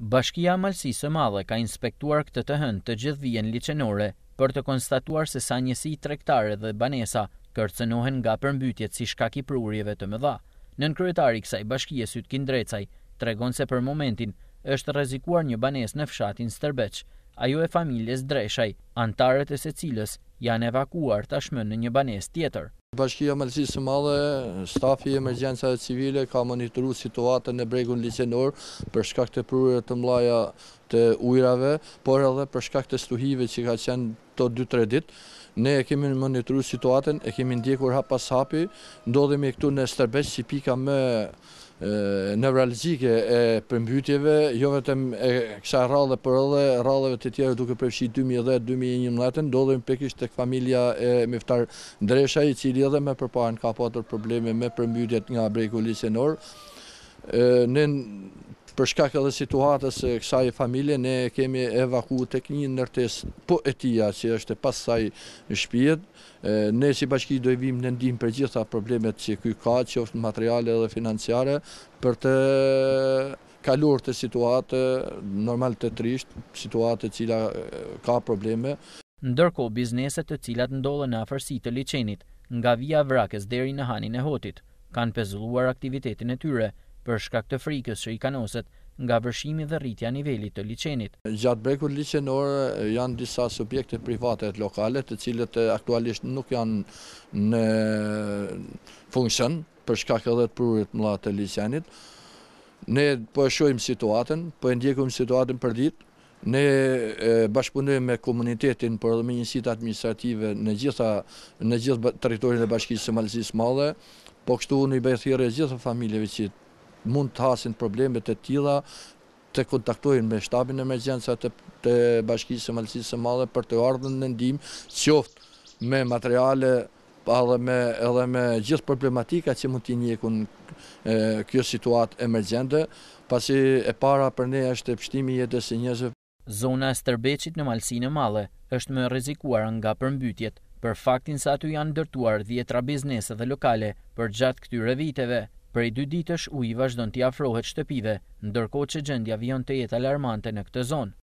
Bashkia Malsi së Madhe ka inspektuar këtë të hënë të gjithë vijën liçenore për të konstatuar se sa njësi tregtare dhe banesa kërcënohen nga përmbytjet si shkak i prurjeve të mëdha. Nën kryetari i kësaj bashkie Sytkin Drecaj tregon se për momentin është rrezikuar një banesë në fshatin Sterbeç, ajo e familjes Dreshaj, antarët e se cilës janë evakuar tashmë në një banes tjetër. Bashkia Mëllësisë Madhe, stafi i e civile ka monitoru situatën në bregun Liçenor për shkak të prurjeve të mlaja të ujrave, por edhe për shkak të stuhive që ka qenë to 2-3 ditë. Ne e kemi monitoru situatën, e kemi ndjekur hap pas hapi, ndodhemi këtu në Sterbeç si pika më nevralgjike e përmbytjeve, jo vetëm e kësha rallë për edhe, rallëve të tjere duke përfshi 2010-2011, dollën pekisht të këfamilja e miftar ndreshaj, i cili edhe me përparën ka patur probleme me përmbytjet nga brejkullisë e norë. Në për shkak edhe situatës e kësaj familje, ne kemi evaku të kënjë nërtes po e tia që është pas saj shpijet. Ne si bashki dojë vim në ndim për gjitha problemet që kuj ka, që është materiale dhe financiare, për të kalur të situatë normal të trisht, situatë cila ka probleme. Ndërko bizneset të cilat ndollë në afërsi të liqenit, nga via vrakes deri në hanin e hotit, kanë pezulluar aktivitetin e tyre, për shkak të frikës që i kanoset nga vërshimi dhe rritja nivelit të licenit. Gjatë brekut licenore eh, janë disa subjekte private të lokale të cilët eh, aktualisht nuk janë në funksion për shkak edhe të prurit mëla të licenit. Ne përshojmë po situatën, përndjekujmë po situatën për ditë, Ne eh, bashkëpunojmë me komunitetin për dhe me njësit administrative në gjitha në gjithë teritorin e bashkisë së malësisë madhe, po kështu unë i bëjë thire gjithë familjeve që mund të hasin problemet e tila të kontaktojnë me shtabin e mergjensa të bashkisë e malësisë e madhe për të ardhën në ndim, qoftë me materiale edhe me gjithë problematika që mund t'i njekun kjo situatë e pasi e para për ne është e pështimi jetës e njëzë. Zona e stërbeqit në malësinë e malë është me rezikuar nga përmbytjet, për faktin sa të janë dërtuar dhjetra biznesë dhe lokale për gjatë këtyre viteve. Për i dy ditësh u i vazhdo në t'i afrohet shtëpive, ndërko që gjendja vion të jetë alarmante në këtë zonë.